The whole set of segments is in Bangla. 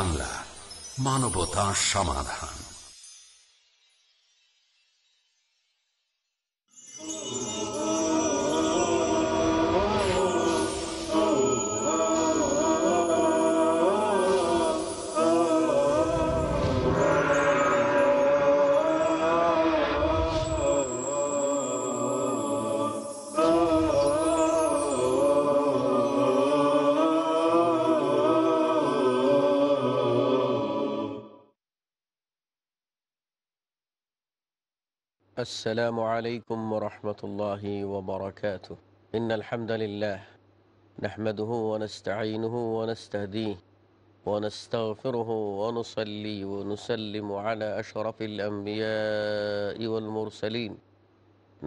বাংলা মানবতা সমাধান السلام عليكم ورحمة الله وبركاته إن الحمد لله نحمده ونستعينه ونستهديه ونستغفره ونصلي ونسلم على أشرف الأنبياء والمرسلين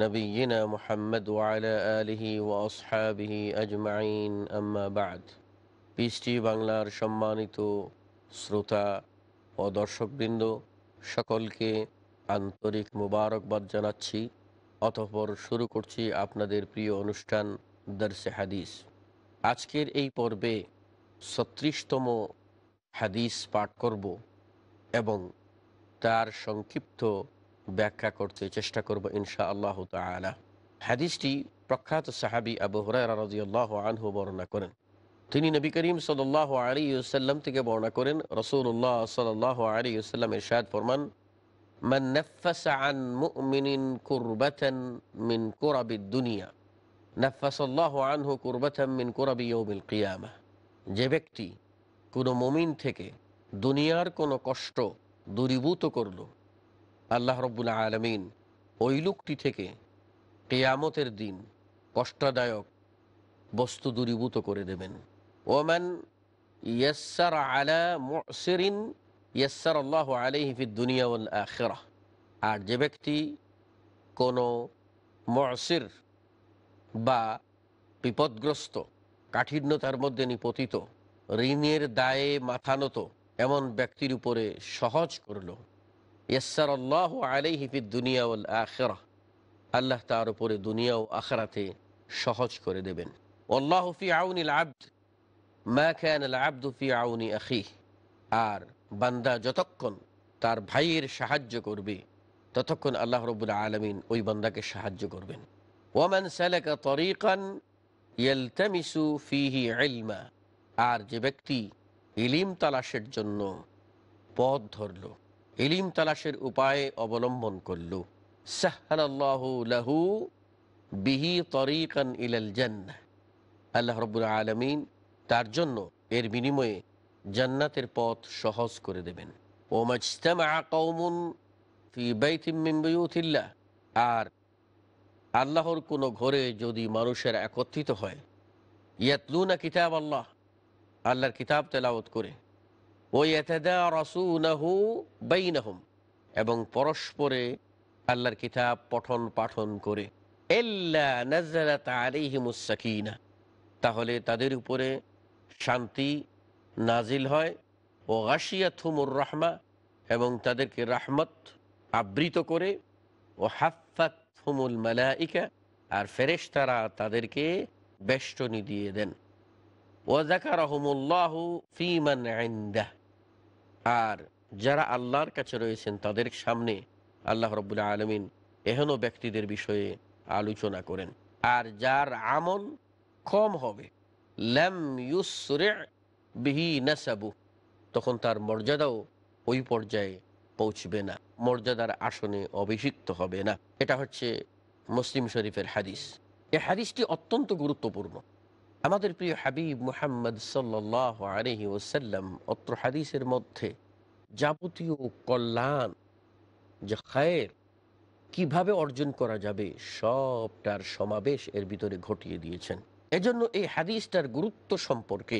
نبينا محمد وعلى آله وأصحابه أجمعين أما بعد পিএসটি বাংলার সম্মানিত শ্রোতা ও দর্শকবৃন্দ সকলকে আন্তরিক মোবারকবাদ জানাচ্ছি অতঃপর শুরু করছি আপনাদের প্রিয় অনুষ্ঠান দর্শে হাদিস আজকের এই পর্বে ছত্রিশতম হাদিস পাঠ করব এবং তার সংক্ষিপ্ত ব্যাখ্যা করতে চেষ্টা করব ইনশা আল্লাহ তালা হাদিসটি প্রখ্যাত সাহাবি আবু হরাইরাজিয়াল্লাহ আনহু বর্ণনা করেন তিনি নবী করিম সাল্লাহ আলী সাল্লাম থেকে বর্ণনা করেন রসুল্লাহ সাল্লাহ আলী সাল্লাম এরশাদ ফরমান মান নাফাসা আন মুমিনিন কুরবাতান মিন কুরাবিদ দুনিয়া নাফাসাল্লাহ আনহু কুরবাতান মিন কুরাবি ইয়াউমিল কিয়ামা যে ব্যক্তি কোনো মমিন থেকে দুনিয়ার কোনো কষ্ট দূরীভূত করল আল্লাহ রব্বুল্লা আলমিন ওই লোকটি থেকে কেয়ামতের দিন কষ্টদায়ক বস্তু দূরীভূত করে দেবেন ওমান ইয়াসার আলা মসেরিন ইয়াসার আল্লাহ আলহিফি দুনিয়াউল আখেরা আর যে ব্যক্তি কোনো মসির বা বিপদগ্রস্ত কাঠিন্যতার মধ্যে নিপতিত ঋণের দায়ে মাথানত এমন ব্যক্তির উপরে সহজ করল ইয়সার আল্লাহ আলহিফি দুনিয়াউল আখেরা আল্লাহ তার উপরে দুনিয়া ও আখরাতে সহজ করে দেবেন আল্লাহ ফি আউনিল আব্দ মা খ্যান আল ফি আউনি আখি আর বান্দা যতক্ষণ তার ভাইয়ের সাহায্য করবে ততক্ষণ আল্লাহ রবুল আলমিন ওই বান্দাকে সাহায্য করবেন ওমান সালেকা তরিকান আর যে ব্যক্তি ইলিম তালাশের জন্য পথ ধরল ইলিম তালাশের উপায়ে অবলম্বন করল সাহানাল্লাহু লাহু বিহি তরিকান ইলাল জান্নাহ আল্লাহ রবুল আলমিন তার জন্য এর বিনিময়ে জান্নাতের পথ সহজ করে দেবেন ও আর আল্লাহর কোনো ঘরে যদি মানুষের একত্রিত হয় না কিতাব আল্লাহ আল্লাহর কিতাব তেলাওত করে ও ইয়াতেদা এবং পরস্পরে আল্লাহর কিতাব পঠন পাঠন করে তাহলে তাদের উপরে শান্তি নাজিল হয় ও গাশিয়া থুমুর রহমা এবং তাদেরকে রাহমত আবৃত করে ও হাফাত থুমুল মালাইকা আর ফেরেশ তারা তাদেরকে বেষ্টনী দিয়ে দেন জাকা রহমুল্লাহ ফিমান আইন্দা আর যারা আল্লাহর কাছে রয়েছেন তাদের সামনে আল্লাহ রবুল্লা আলমিন এহেন ব্যক্তিদের বিষয়ে আলোচনা করেন আর যার আমল কম হবে ল্যাম ইউসরে বিহি নাসাবু তখন তার মর্যাদাও ওই পর্যায়ে পৌঁছবে না মর্যাদার আসনে অভিষিক্ত হবে না এটা হচ্ছে মুসলিম শরীফের হাদিস এ হাদিসটি অত্যন্ত গুরুত্বপূর্ণ আমাদের প্রিয় হাবিব মুহাম্মদ সাল্লাহ আলহি ওসাল্লাম অত্র হাদিসের মধ্যে যাবতীয় কল্যাণ যে খায়ের কিভাবে অর্জন করা যাবে সবটার সমাবেশ এর ভিতরে ঘটিয়ে দিয়েছেন এজন্য এই হাদিসটার গুরুত্ব সম্পর্কে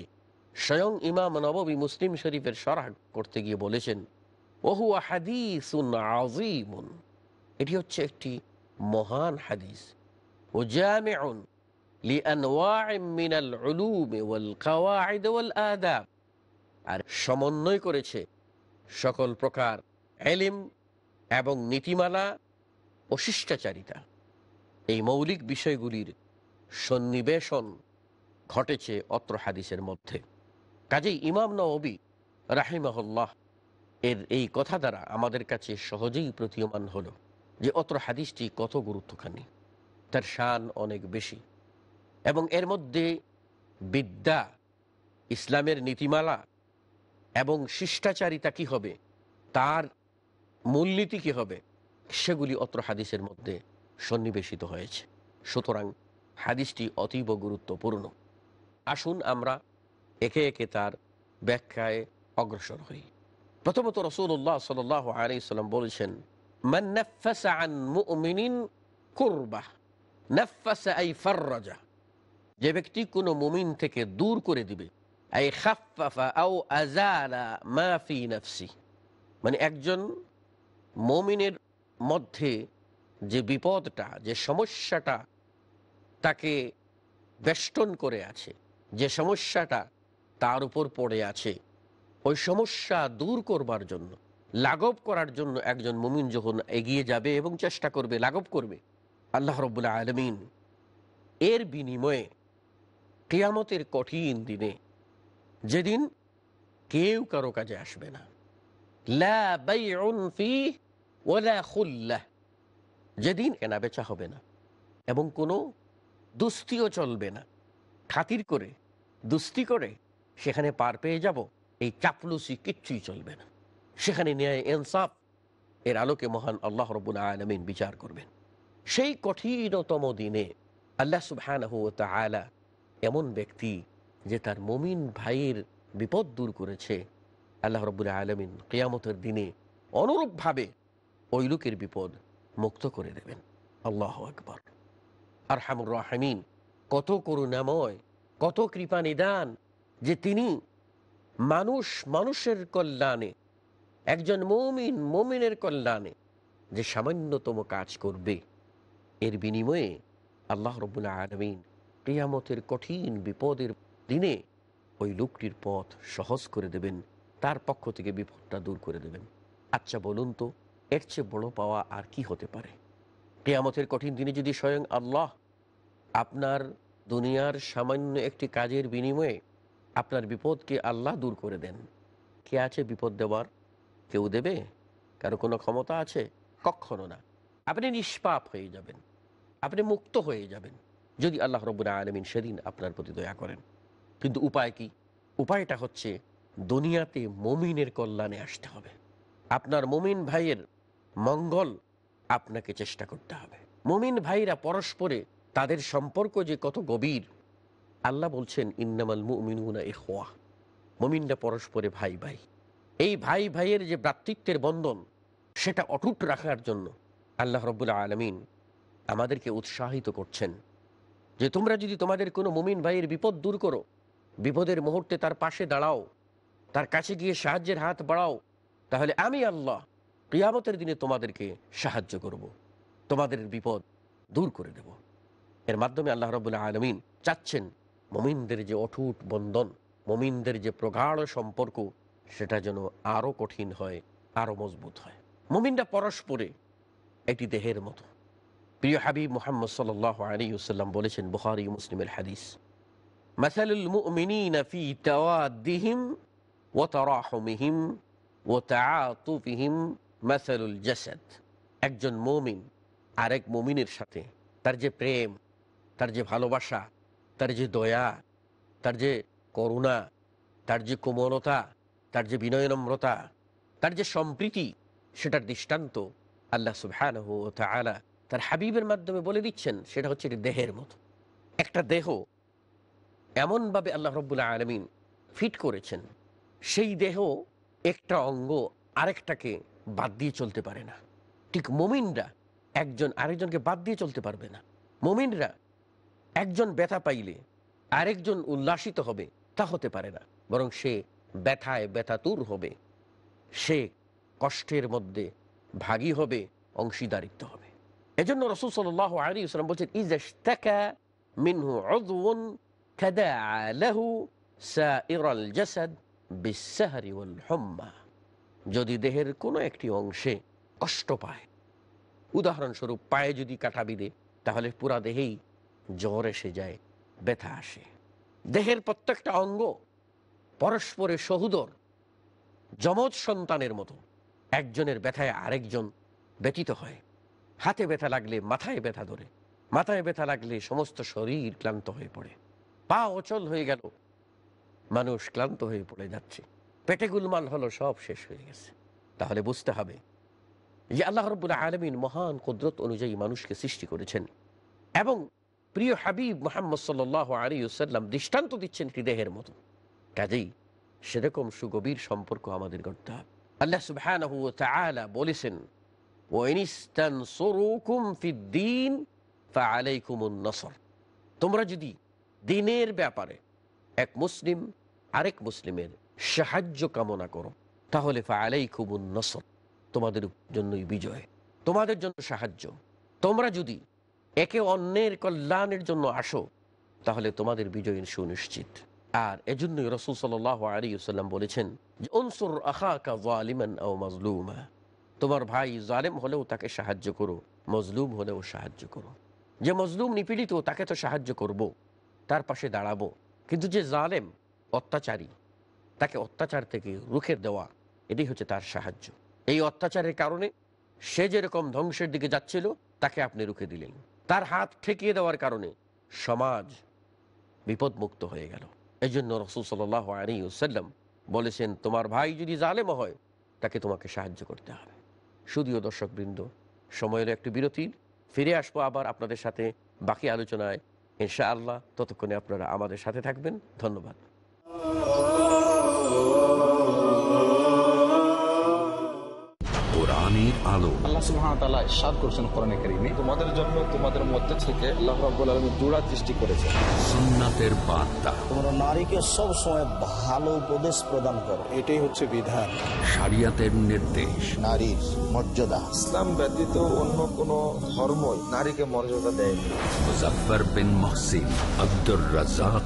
স্বয়ং ইমাম নববী মুসলিম শরীফের সরাহ করতে গিয়ে বলেছেন ওহু হাদিসুন এটি হচ্ছে একটি মহান হাদিস ও আর সমন্বয় করেছে সকল প্রকার এলিম এবং নীতিমালা ও শিষ্টাচারিতা এই মৌলিক বিষয়গুলির সন্নিবেশন ঘটেছে অত্র হাদিসের মধ্যে কাজেই ইমাম নবী রাহিমহল্লাহ এর এই কথা দ্বারা আমাদের কাছে সহজেই প্রতীয়মান হল যে অত্র হাদিসটি কত গুরুত্বখানি তার শান অনেক বেশি এবং এর মধ্যে বিদ্যা ইসলামের নীতিমালা এবং শিষ্টাচারিতা কী হবে তার মূলনীতি কী হবে সেগুলি অত্র হাদিসের মধ্যে সন্নিবেশিত হয়েছে সুতরাং হাদিসটি অতীব গুরুত্বপূর্ণ আসুন আমরা একে একে তার ব্যাখ্যায় অগ্রসর হই প্রথমত রসুল্লাহ সাল আলি সাল্লাম বলেছেন যে ব্যক্তি কোনো মুমিন থেকে দূর করে দিবে মানে একজন মমিনের মধ্যে যে বিপদটা যে সমস্যাটা তাকে বেষ্টন করে আছে যে সমস্যাটা তার উপর পড়ে আছে ওই সমস্যা দূর করবার জন্য লাঘব করার জন্য একজন মুমিন যখন এগিয়ে যাবে এবং চেষ্টা করবে লাঘব করবে আল্লাহ রবুল্লা আলমিন এর বিনিময়ে কেয়ামতের কঠিন দিনে যেদিন কেউ কারো কাজে আসবে না যেদিন কেনা বেচা হবে না এবং কোনো দুস্তিও চলবে না খাতির করে দুস্তি করে সেখানে পার পেয়ে যাব এই চাপলুসি কিচ্ছুই চলবে না সেখানে ন্যায় এনসাফ এর আলোকে মহান আল্লাহ রবুল আলমিন বিচার করবেন সেই কঠিনতম দিনে আল্লাহ সুবহানাহু এমন ব্যক্তি যে তার মমিন ভাইয়ের বিপদ দূর করেছে আল্লাহ রবুল আলমিন কেয়ামতের দিনে অনুরূপভাবে ওই লোকের বিপদ মুক্ত করে দেবেন আল্লাহ আকবর আর হামুর রহমিন কত করুণাময় কত কৃপা নিদান যে তিনি মানুষ মানুষের কল্যাণে একজন মৌমিন মৌমিনের কল্যাণে যে সামান্যতম কাজ করবে এর বিনিময়ে আল্লাহ রবুল্লা আলমিন ক্রিয়ামতের কঠিন বিপদের দিনে ওই লোকটির পথ সহজ করে দেবেন তার পক্ষ থেকে বিপদটা দূর করে দেবেন আচ্ছা বলুন তো এর চেয়ে বড় পাওয়া আর কি হতে পারে কেয়ামতের কঠিন দিনে যদি স্বয়ং আল্লাহ আপনার দুনিয়ার সামান্য একটি কাজের বিনিময়ে আপনার বিপদকে আল্লাহ দূর করে দেন কে আছে বিপদ দেওয়ার কেউ দেবে কারো কোনো ক্ষমতা আছে কখনো না আপনি নিষ্পাপ হয়ে যাবেন আপনি মুক্ত হয়ে যাবেন যদি আল্লাহ রব্বুল্লা আলমিন সেদিন আপনার প্রতি দয়া করেন কিন্তু উপায় কি উপায়টা হচ্ছে দুনিয়াতে মমিনের কল্যাণে আসতে হবে আপনার মমিন ভাইয়ের মঙ্গল আপনাকে চেষ্টা করতে হবে মমিন ভাইরা পরস্পরে তাদের সম্পর্ক যে কত গভীর আল্লাহ বলছেন ইন্নামাল মুমিনুনা ইহোয়া মমিনরা পরস্পরে ভাই ভাই এই ভাই ভাইয়ের যে ভ্রাতৃত্বের বন্ধন সেটা অটুট রাখার জন্য আল্লাহ রব্বুল্লা আলমিন আমাদেরকে উৎসাহিত করছেন যে তোমরা যদি তোমাদের কোনো মুমিন ভাইয়ের বিপদ দূর করো বিপদের মুহূর্তে তার পাশে দাঁড়াও তার কাছে গিয়ে সাহায্যের হাত বাড়াও তাহলে আমি আল্লাহ প্রিয়ামতের দিনে তোমাদেরকে সাহায্য করব। তোমাদের বিপদ দূর করে দেব এর মাধ্যমে আল্লাহ রবুল্লাহ আলমিন চাচ্ছেন মমিনদের যে অটুট বন্ধন মমিনদের যে প্রগাঢ় সম্পর্ক সেটা যেন আরও কঠিন হয় আরও মজবুত হয় মমিনরা পরস্পরে একটি দেহের মতো প্রিয় হাবিব মোহাম্মদ সাল আলী বলেছেন বুহারি মুসলিমের হাদিস মাসালুল মুমিনিন ফি তাওয়াদ্দিহিম ওয়া তারাহুমিহিম ওয়া তাআতুফিহিম মাসালুল জাসাদ একজন মমিন আরেক মমিনের সাথে তার যে প্রেম তার যে ভালোবাসা তার যে দয়া তার যে করুণা তার যে কোমলতা তার যে বিনয়নম্রতা তার যে সম্প্রীতি সেটার দৃষ্টান্ত আল্লাহ সুবহান আলা তার হাবিবের মাধ্যমে বলে দিচ্ছেন সেটা হচ্ছে এটি দেহের মতো একটা দেহ এমনভাবে আল্লাহ রব্বুল্লাহ আলমিন ফিট করেছেন সেই দেহ একটা অঙ্গ আরেকটাকে বাদ দিয়ে চলতে পারে না ঠিক মমিনরা একজন আরেকজনকে বাদ দিয়ে চলতে পারবে না মমিনরা একজন ব্যথা পাইলে আরেকজন উল্লাসিত হবে তা হতে পারে না বরং সে ব্যথায় ব্যথাতুর হবে সে কষ্টের মধ্যে ভাগী হবে অংশীদারিত্ব হবে এজন্য রসুল সাল আলী ইসলাম বলছেন মিনহু অদুন হম্মা যদি দেহের কোনো একটি অংশে কষ্ট পায় উদাহরণস্বরূপ পায়ে যদি কাটা বিদে তাহলে পুরা দেহেই জ্বর এসে যায় ব্যথা আসে দেহের প্রত্যেকটা অঙ্গ পরস্পরে সহুদর যমজ সন্তানের মতো একজনের ব্যথায় আরেকজন ব্যতীত হয় হাতে ব্যথা লাগলে মাথায় ব্যথা ধরে মাথায় ব্যথা লাগলে সমস্ত শরীর ক্লান্ত হয়ে পড়ে পা অচল হয়ে গেল মানুষ ক্লান্ত হয়ে পড়ে যাচ্ছে পেটে গুলমাল হলো সব শেষ হয়ে গেছে তাহলে বুঝতে হবে যে আল্লাহ রবুল্লা আলমিন মহান কুদরত অনুযায়ী মানুষকে সৃষ্টি করেছেন এবং প্রিয় হাবিব মোহাম্মদ সাল্লাহ আলিউসাল্লাম দৃষ্টান্ত দিচ্ছেন হৃদয়ের মতো কাজেই সেরকম সুগভীর সম্পর্ক আমাদের গড়তে হবে আল্লাহ সুবাহ বলেছেন তোমরা যদি দিনের ব্যাপারে এক মুসলিম আরেক মুসলিমের সাহায্য কামনা করো তাহলে ফালাইকুমুন নসর তোমাদের জন্যই বিজয় তোমাদের জন্য সাহায্য তোমরা যদি একে অন্যের কল্যাণের জন্য আসো তাহলে তোমাদের বিজয় সুনিশ্চিত আর এজন্যই রসুল সাল আলী সাল্লাম বলেছেন যে অনসুর ও তোমার ভাই জালেম হলেও তাকে সাহায্য করো মজলুম হলেও সাহায্য করো যে মজলুম নিপীড়িত তাকে তো সাহায্য করব। তার পাশে দাঁড়াবো কিন্তু যে জালেম অত্যাচারী তাকে অত্যাচার থেকে রুখে দেওয়া এটি হচ্ছে তার সাহায্য এই অত্যাচারের কারণে সে যেরকম ধ্বংসের দিকে যাচ্ছিল তাকে আপনি রুখে দিলেন তার হাত ঠেকিয়ে দেওয়ার কারণে সমাজ বিপদমুক্ত হয়ে গেল এই জন্য রসুল সাল আলী বলেছেন তোমার ভাই যদি জালেম হয় তাকে তোমাকে সাহায্য করতে হবে শুধুও দর্শকবৃন্দ সময়ের একটি বিরতি ফিরে আসবো আবার আপনাদের সাথে বাকি আলোচনায় ইনশাআল্লাহ ততক্ষণে আপনারা আমাদের সাথে থাকবেন ধন্যবাদ ইসলামের আলো আল্লাহ সাদ করছেন কোরআনে কারিমে তোমাদের জন্য তোমাদের মধ্যে থেকে আল্লাহ জোড়া সৃষ্টি করেছে সুন্নাতের বার্তা তোমরা নারীকে সবসময় ভালো উপদেশ প্রদান করো এটাই হচ্ছে বিধান শরিয়াতের নির্দেশ নারীর মর্যাদা ইসলাম ব্যতীত অন্য কোন ধর্ম নারীকে মর্যাদা দেয় মুজাফফর বিন মুহসিন আব্দুর রাজ্জাক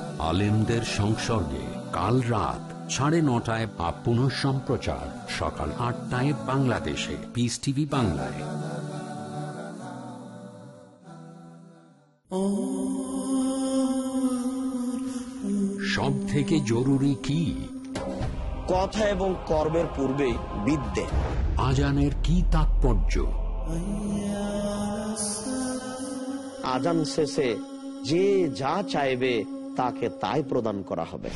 আলেমদের সংসর্গে কাল রাত সাড়ে নটায় বা পুনঃ সম্প্রচার সকাল আটটায় বাংলাদেশে পিস টিভি বাংলায় সব থেকে জরুরি কি কথা এবং কর্মের পূর্বে বিদ্যে আজানের কি তাৎপর্য আজান শেষে যে যা চাইবে তাকে তাই প্রদান করা হবে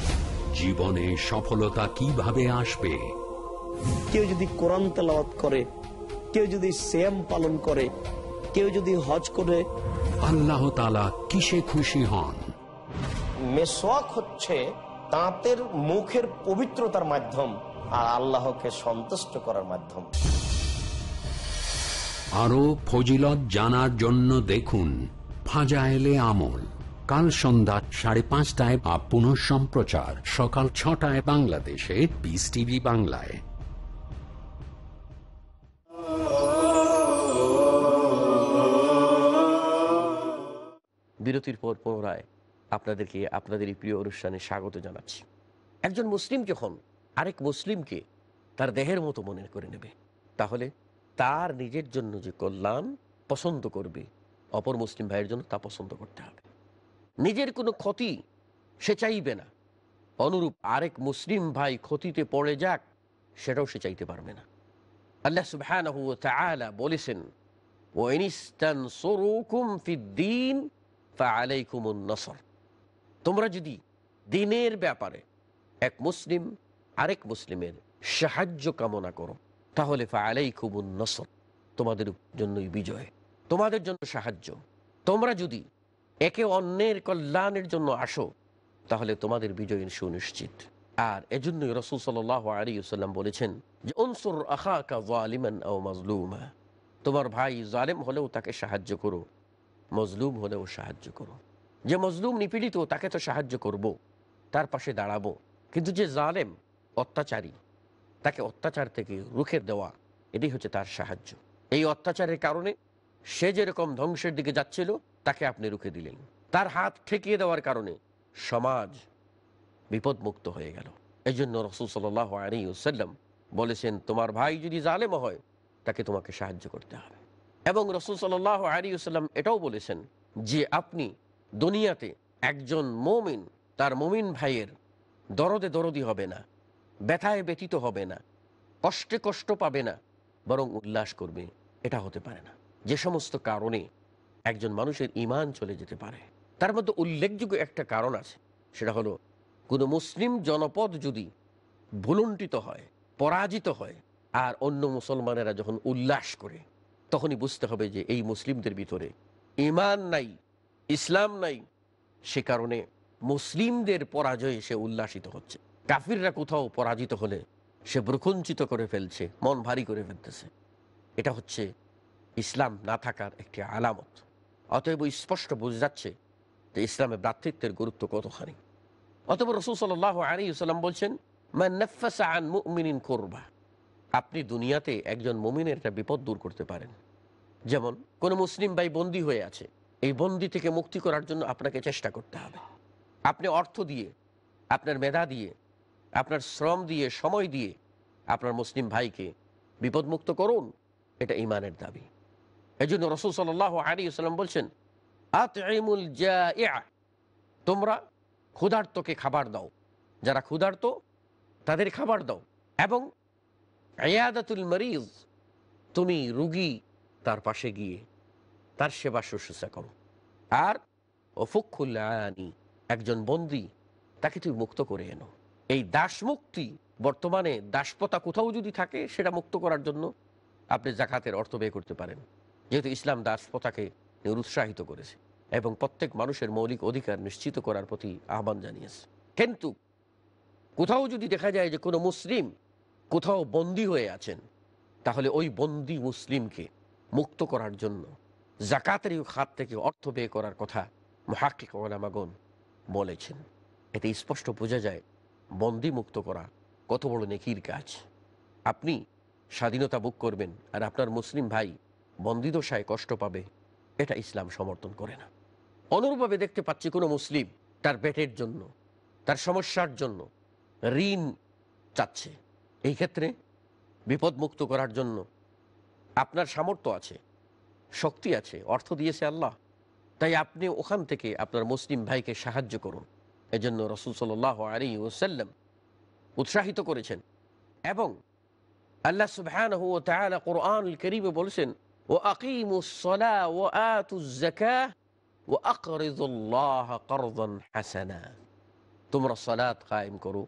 জীবনে সফলতা কিভাবে আসবে কেউ যদি কোরআন তেলাওয়াত করে কেউ যদি শ্যাম পালন করে কেউ যদি হজ করে আল্লাহ তালা কিসে খুশি হন মেসওয়াক হচ্ছে তাঁতের মুখের পবিত্রতার মাধ্যম আর আল্লাহকে সন্তুষ্ট করার মাধ্যম আরো ফজিলত জানার জন্য দেখুন ফাজাইলে আমল কাল সন্ধ্যা সাড়ে পাঁচটায় বা পুনঃ সম্প্রচার সকাল ছটায় বাংলাদেশে বিস টিভি বাংলায় বিরতির পর পুনরায় আপনাদেরকে আপনাদের এই প্রিয় অনুষ্ঠানে স্বাগত জানাচ্ছি একজন মুসলিম যখন আরেক মুসলিমকে তার দেহের মতো মনে করে নেবে তাহলে তার নিজের জন্য যে কল্যাণ পছন্দ করবে অপর মুসলিম ভাইয়ের জন্য তা পছন্দ করতে হবে নিজের কোনো ক্ষতি সে চাইবে না অনুরূপ আরেক মুসলিম ভাই ক্ষতিতে পড়ে যাক সেটাও সে চাইতে পারবে না আল্লাহ সুহান বলেছেন নসর তোমরা যদি দিনের ব্যাপারে এক মুসলিম আরেক মুসলিমের সাহায্য কামনা করো তাহলে ফালাইকুমুন নসর তোমাদের জন্যই বিজয় তোমাদের জন্য সাহায্য তোমরা যদি একে অন্যের কল্যাণের জন্য আসো তাহলে তোমাদের বিজয় সুনিশ্চিত আর এজন্যই রসুল সাল আলী সাল্লাম বলেছেন যে অনসুর আখা কালিমান ও মজলুম তোমার ভাই জালেম হলেও তাকে সাহায্য করো মজলুম হলেও সাহায্য করো যে মজলুম নিপীড়িত তাকে তো সাহায্য করব। তার পাশে দাঁড়াবো কিন্তু যে জালেম অত্যাচারী তাকে অত্যাচার থেকে রুখে দেওয়া এটাই হচ্ছে তার সাহায্য এই অত্যাচারের কারণে সে যেরকম ধ্বংসের দিকে যাচ্ছিল তাকে আপনি রুখে দিলেন তার হাত ঠেকিয়ে দেওয়ার কারণে সমাজ বিপদমুক্ত হয়ে গেল এই জন্য রসুল সাল আলিউসাল্লাম বলেছেন তোমার ভাই যদি জালেম হয় তাকে তোমাকে সাহায্য করতে হবে এবং রসুল সাল আলিউসাল্লাম এটাও বলেছেন যে আপনি দুনিয়াতে একজন মমিন তার মমিন ভাইয়ের দরদে দরদি হবে না ব্যথায় ব্যতীত হবে না কষ্টে কষ্ট পাবে না বরং উল্লাস করবে এটা হতে পারে না যে সমস্ত কারণে একজন মানুষের ইমান চলে যেতে পারে তার মধ্যে উল্লেখযোগ্য একটা কারণ আছে সেটা হলো কোনো মুসলিম জনপদ যদি ভুলুণ্ঠিত হয় পরাজিত হয় আর অন্য মুসলমানেরা যখন উল্লাস করে তখনই বুঝতে হবে যে এই মুসলিমদের ভিতরে ইমান নাই ইসলাম নাই সে কারণে মুসলিমদের পরাজয়ে সে উল্লাসিত হচ্ছে কাফিররা কোথাও পরাজিত হলে সে ব্রুকুঞ্চিত করে ফেলছে মন ভারী করে ফেলতেছে এটা হচ্ছে ইসলাম না থাকার একটি আলামত অতএব স্পষ্ট বোঝা যাচ্ছে যে ইসলামে ভ্রাতৃত্বের গুরুত্ব কতখানি অতএব রসুল সাল্লাহ আলী ইসলাম বলছেন আপনি দুনিয়াতে একজন মমিনের একটা বিপদ দূর করতে পারেন যেমন কোন মুসলিম ভাই বন্দী হয়ে আছে এই বন্দি থেকে মুক্তি করার জন্য আপনাকে চেষ্টা করতে হবে আপনি অর্থ দিয়ে আপনার মেধা দিয়ে আপনার শ্রম দিয়ে সময় দিয়ে আপনার মুসলিম ভাইকে বিপদমুক্ত করুন এটা ইমানের দাবি এই জন্য রসুল সাল্লাহ আলী ইসলাম বলছেন আতমুল তোমরা ক্ষুধার্তকে খাবার দাও যারা ক্ষুধার্ত তাদের খাবার দাও এবং আয়াদাতুল মরিজ তুমি রুগী তার পাশে গিয়ে তার সেবা শুশ্রূষা করো আর অফুক্ষুল্লানি একজন বন্দী তাকে তুমি মুক্ত করে এনো এই দাসমুক্তি বর্তমানে দাসপতা কোথাও যদি থাকে সেটা মুক্ত করার জন্য আপনি জাকাতের অর্থ ব্যয় করতে পারেন যেহেতু ইসলাম দাসপ্রথাকে নিরুৎসাহিত করেছে এবং প্রত্যেক মানুষের মৌলিক অধিকার নিশ্চিত করার প্রতি আহ্বান জানিয়েছে কিন্তু কোথাও যদি দেখা যায় যে কোনো মুসলিম কোথাও বন্দী হয়ে আছেন তাহলে ওই বন্দী মুসলিমকে মুক্ত করার জন্য জাকাতের খাত থেকে অর্থ ব্যয় করার কথা মহাকি ওলামাগন বলেছেন এতে স্পষ্ট বোঝা যায় বন্দি মুক্ত করা কত বড় নেকির কাজ আপনি স্বাধীনতা ভোগ করবেন আর আপনার মুসলিম ভাই বন্দিদশায় কষ্ট পাবে এটা ইসলাম সমর্থন করে না অনুরূপভাবে দেখতে পাচ্ছি কোনো মুসলিম তার পেটের জন্য তার সমস্যার জন্য ঋণ চাচ্ছে এই ক্ষেত্রে বিপদমুক্ত করার জন্য আপনার সামর্থ্য আছে শক্তি আছে অর্থ দিয়েছে আল্লাহ তাই আপনি ওখান থেকে আপনার মুসলিম ভাইকে সাহায্য করুন এজন্য রসুল সাল্লাহ আলী ওসাল্লাম উৎসাহিত করেছেন এবং আল্লাহ সুবাহ কোরআন করিমে বলছেন ও আকিমুসলা ও আতুজাকা ও আকরিদুল্লাহ করদন হাসানা তোমরা সলাত কায়েম করো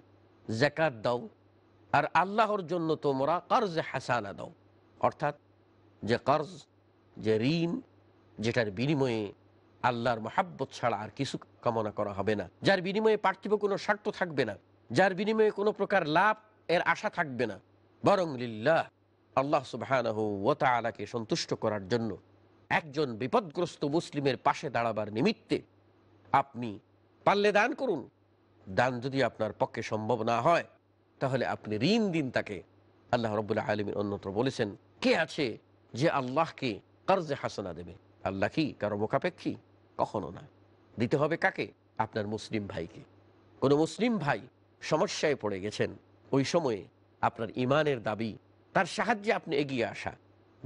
জাকাত দাও আর আল্লাহর জন্য তোমরা কর্জ হাসানা দাও অর্থাৎ যে কর্জ যে ঋণ যেটার বিনিময়ে আল্লাহর মহাব্বত ছাড়া আর কিছু কামনা করা হবে না যার বিনিময়ে পার্থিব কোনো স্বার্থ থাকবে না যার বিনিময়ে কোনো প্রকার লাভ এর আশা থাকবে না বরং লিল্লাহ আল্লাহ সুবাহ ওয়াতালাকে সন্তুষ্ট করার জন্য একজন বিপদগ্রস্ত মুসলিমের পাশে দাঁড়াবার নিমিত্তে আপনি পারলে দান করুন দান যদি আপনার পক্ষে সম্ভব না হয় তাহলে আপনি ঋণ দিন তাকে আল্লাহ রবুল্লাহ আলমীর অন্যত্র বলেছেন কে আছে যে আল্লাহকে কর্জে হাসানা দেবে আল্লাহ কি কারো মোকাপেক্ষী কখনো না দিতে হবে কাকে আপনার মুসলিম ভাইকে কোনো মুসলিম ভাই সমস্যায় পড়ে গেছেন ওই সময়ে আপনার ইমানের দাবি তার সাহায্যে আপনি এগিয়ে আসা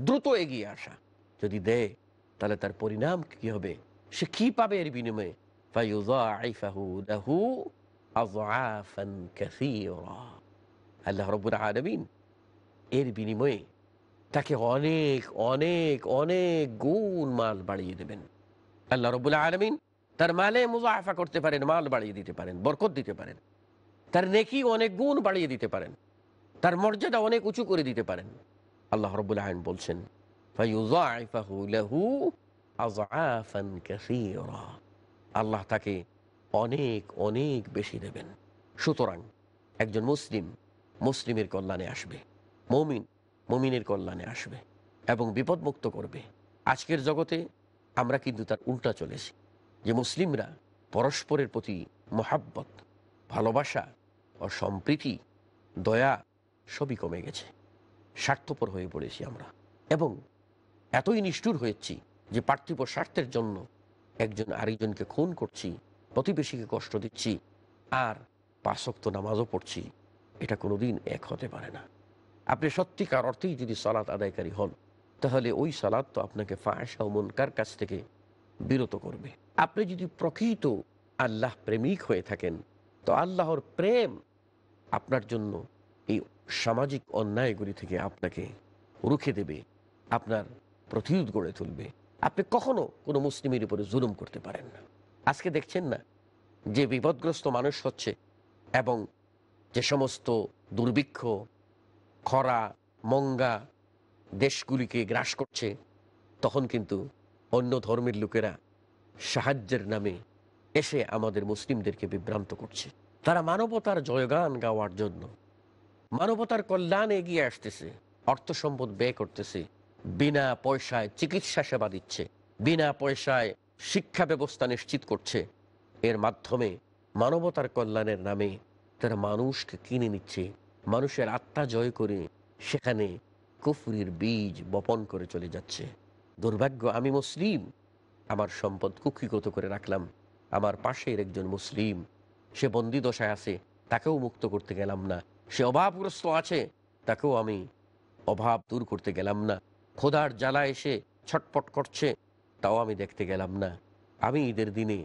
দ্রুত এগিয়ে আসা যদি দেয় তাহলে তার পরিণাম কি হবে সে কি পাবে এর বিনিময়ে আল্লাহ রবুল আলমিন এর বিনিময়ে তাকে অনেক অনেক অনেক গুণ মাল বাড়িয়ে দেবেন আল্লাহ রবুল আলমিন তার মালে মুজাফা করতে পারেন মাল বাড়িয়ে দিতে পারেন বরকত দিতে পারেন তার নেকি অনেক গুণ বাড়িয়ে দিতে পারেন তার মর্যাদা অনেক উঁচু করে দিতে পারেন আল্লাহ রব আহন বলছেন আল্লাহ তাকে অনেক অনেক বেশি দেবেন সুতরাং একজন মুসলিম মুসলিমের কল্যাণে আসবে মমিন মমিনের কল্যাণে আসবে এবং বিপদমুক্ত করবে আজকের জগতে আমরা কিন্তু তার উল্টা চলেছি যে মুসলিমরা পরস্পরের প্রতি মহাব্বত ভালোবাসা ও সম্প্রীতি দয়া সবই কমে গেছে স্বার্থপর হয়ে পড়েছি আমরা এবং এতই নিষ্ঠুর হয়েছি যে পার্থিব স্বার্থের জন্য একজন আরেকজনকে খুন করছি প্রতিবেশীকে কষ্ট দিচ্ছি আর পাশক্ত নামাজও পড়ছি এটা কোনোদিন এক হতে পারে না আপনি সত্যিকার অর্থেই যদি সালাত আদায়কারী হন তাহলে ওই সালাদ তো আপনাকে ফায়সা ও মনকার কাছ থেকে বিরত করবে আপনি যদি প্রকৃত আল্লাহ প্রেমিক হয়ে থাকেন তো আল্লাহর প্রেম আপনার জন্য সামাজিক অন্যায়গুলি থেকে আপনাকে রুখে দেবে আপনার প্রতিরোধ গড়ে তুলবে আপনি কখনো কোনো মুসলিমের উপরে জুলুম করতে পারেন না আজকে দেখছেন না যে বিপদগ্রস্ত মানুষ হচ্ছে এবং যে সমস্ত দুর্ভিক্ষ খরা মঙ্গা দেশগুলিকে গ্রাস করছে তখন কিন্তু অন্য ধর্মের লোকেরা সাহায্যের নামে এসে আমাদের মুসলিমদেরকে বিভ্রান্ত করছে তারা মানবতার জয়গান গাওয়ার জন্য মানবতার কল্যাণ এগিয়ে আসতেছে অর্থ সম্পদ ব্যয় করতেছে বিনা পয়সায় চিকিৎসা সেবা দিচ্ছে বিনা পয়সায় শিক্ষা ব্যবস্থা নিশ্চিত করছে এর মাধ্যমে মানবতার কল্যাণের নামে তারা মানুষকে কিনে নিচ্ছে মানুষের আত্মা জয় করে সেখানে কুফরির বীজ বপন করে চলে যাচ্ছে দুর্ভাগ্য আমি মুসলিম আমার সম্পদ কুক্ষিগত করে রাখলাম আমার পাশের একজন মুসলিম সে বন্দি দশায় আছে তাকেও মুক্ত করতে গেলাম না সে অভাবগ্রস্ত আছে তাকেও আমি অভাব দূর করতে গেলাম না খোদার জ্বালা এসে ছটপট করছে তাও আমি দেখতে গেলাম না আমি ঈদের দিনে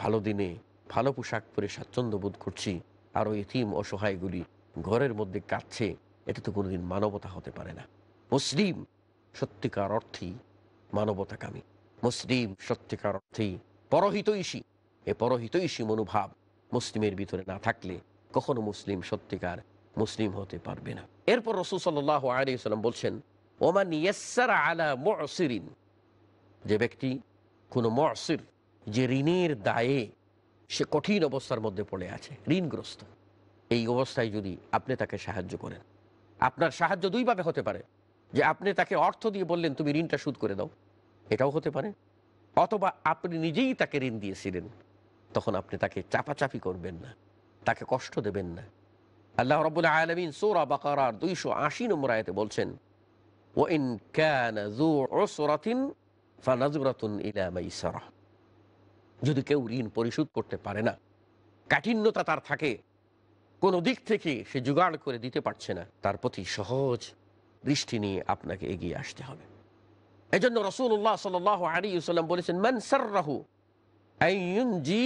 ভালো দিনে ভালো পোশাক পরে স্বাচ্ছন্দ্য বোধ করছি আর ওই থিম অসহায়গুলি ঘরের মধ্যে কাঁদছে এটা তো কোনোদিন মানবতা হতে পারে না মুসলিম সত্যিকার অর্থেই মানবতাকামী মুসলিম সত্যিকার অর্থেই পরহিতৈষী এ পরহিতৈষী মনোভাব মুসলিমের ভিতরে না থাকলে কখনো মুসলিম সত্যিকার মুসলিম হতে পারবে না এরপর রসুল সাল্লাহ আলিয়াল্লাম বলছেন ওমান যে ব্যক্তি কোনো মসির যে ঋণের দায়ে সে কঠিন অবস্থার মধ্যে পড়ে আছে ঋণগ্রস্ত এই অবস্থায় যদি আপনি তাকে সাহায্য করেন আপনার সাহায্য দুইভাবে হতে পারে যে আপনি তাকে অর্থ দিয়ে বললেন তুমি ঋণটা শোধ করে দাও এটাও হতে পারে অথবা আপনি নিজেই তাকে ঋণ দিয়েছিলেন তখন আপনি তাকে চাপাচাপি করবেন না তাকে কষ্ট দেবেন না আল্লাহ রবুল আলমিন সৌরা বাকারার দুইশো আশি নম্বর আয়তে বলছেন ও ইন যদি কেউ ঋণ পরিশোধ করতে পারে না কাঠিন্যতা তার থাকে কোনো দিক থেকে সে জোগাড় করে দিতে পারছে না তার প্রতি সহজ দৃষ্টি নিয়ে আপনাকে এগিয়ে আসতে হবে এই জন্য রসুল্লাহ সাল আলী সাল্লাম বলেছেন মান সার্রাহু জি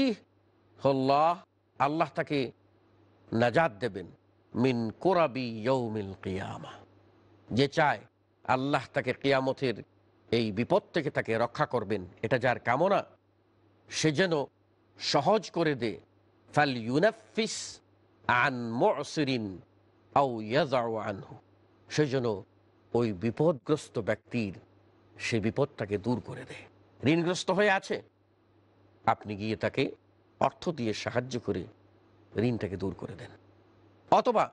হল্লাহ আল্লাহ তাকে নাজাদ দেবেন মিন কোরাবি ইয়ৌমিল কিয়ামা যে চায় আল্লাহ তাকে কিয়ামতের এই বিপদ থেকে তাকে রক্ষা করবেন এটা যার কামনা সে যেন সহজ করে দে ফাল ইউনাফিস আন মসরিন আউ ইয়াজাও আনহু সে যেন ওই বিপদগ্রস্ত ব্যক্তির সে বিপদটাকে দূর করে দেয় ঋণগ্রস্ত হয়ে আছে আপনি গিয়ে তাকে অর্থ দিয়ে সাহায্য করে ঋণটাকে দূর করে দেন অথবা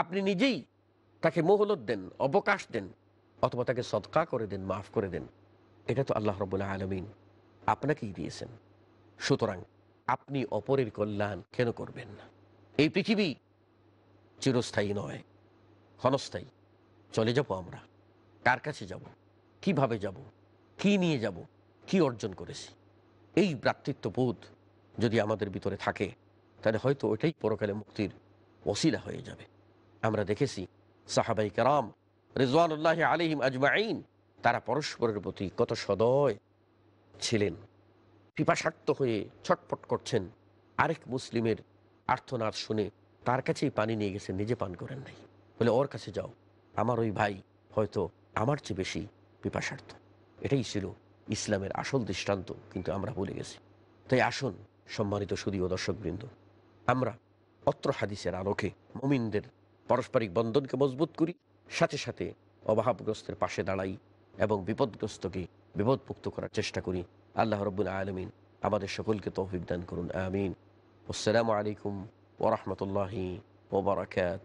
আপনি নিজেই তাকে মোহলত দেন অবকাশ দেন অথবা তাকে সদকা করে দেন মাফ করে দেন এটা তো আল্লাহ রবুল্লাহ আলমিন আপনাকেই দিয়েছেন সুতরাং আপনি অপরের কল্যাণ কেন করবেন না এই পৃথিবী চিরস্থায়ী নয় ক্ষণস্থায়ী চলে যাব আমরা কার কাছে যাব কিভাবে যাব কি নিয়ে যাব কি অর্জন করেছি এই ভ্রাতৃত্ববোধ যদি আমাদের ভিতরে থাকে তাহলে হয়তো ওটাই পরকালে মুক্তির ওসিলা হয়ে যাবে আমরা দেখেছি সাহাবাই কারাম রেজওয়ানুল্লাহ আলিহিম আজমাইন তারা পরস্পরের প্রতি কত সদয় ছিলেন পিপাসাক্ত হয়ে ছটপট করছেন আরেক মুসলিমের আর্থনাদ শুনে তার কাছেই পানি নিয়ে গেছে নিজে পান করেন নাই বলে ওর কাছে যাও আমার ওই ভাই হয়তো আমার চেয়ে বেশি পিপাসার্থ এটাই ছিল ইসলামের আসল দৃষ্টান্ত কিন্তু আমরা ভুলে গেছি তাই আসুন সম্মানিত সুদীয় দর্শকবৃন্দ আমরা অত্র হাদিসের আলোকে মুমিনদের পারস্পরিক বন্ধনকে মজবুত করি সাথে সাথে অভাবগ্রস্তের পাশে দাঁড়াই এবং বিপদগ্রস্তকে বিপদমুক্ত করার চেষ্টা করি আল্লাহ রবুল আলমিন আমাদের সকলকে তহবিক দান করুন আমিন আসসালামু আলাইকুম ওরহমতুল্লাহি ওবরাকাত